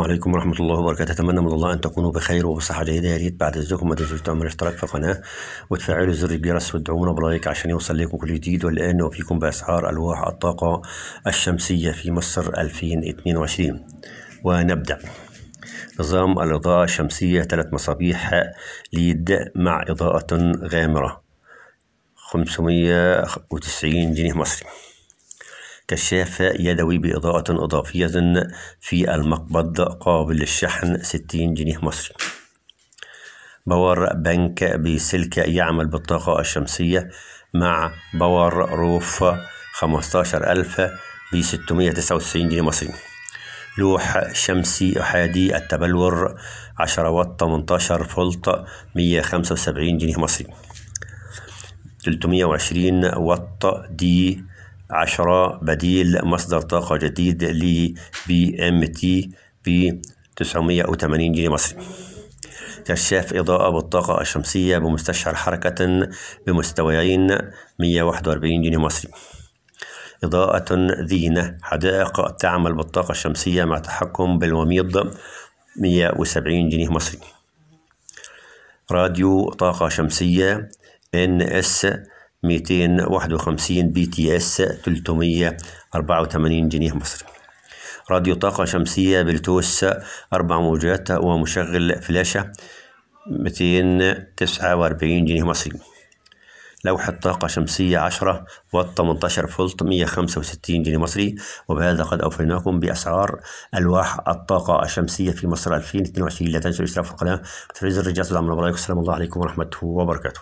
وعليكم ورحمة الله وبركاته أتمنى من الله أن تكونوا بخير وبصحة جيدة يا ريت بعد إذنكم ما تنسوش تعملوا اشتراك في القناة وتفعلوا زر الجرس وتدعمونا بلايك عشان يوصل لكم كل جديد والآن نوفيكم بأسعار ألواح الطاقة الشمسية في مصر 2022 ونبدأ نظام الإضاءة الشمسية ثلاث مصابيح ليد مع إضاءة غامرة 590 جنيه مصري كشاف يدوي بإضاءة إضافية في المقبض قابل للشحن 60 جنيه مصري باور بنك بسلك يعمل بالطاقة الشمسية مع باور روف 15000 ب 699 جنيه مصري لوح شمسي أحادي التبلور 10 واط 18 فولت 175 جنيه مصري 320 واط دي عشرة بديل مصدر طاقة جديد ل بي ام تي ب 980 جنيه مصري كشاف إضاءة بالطاقة الشمسية بمستشعر حركة بمستويين 141 جنيه مصري إضاءة ذينة حدائق تعمل بالطاقة الشمسية مع تحكم بالوميض 170 جنيه مصري راديو طاقة شمسية NS 251 بي تي اس 384 جنيه مصري راديو طاقة شمسية بلتوس أربع موجات ومشغل فلاشة 249 جنيه مصري لوحة طاقة شمسية 10 واط 18 فولت 165 جنيه مصري وبهذا قد أوفيناكم بأسعار ألواح الطاقة الشمسية في مصر 2022 لا تنسوا الاشتراك في القناة وتفعيل زر الجرس للعمل والسلام الله عليكم ورحمة وبركاته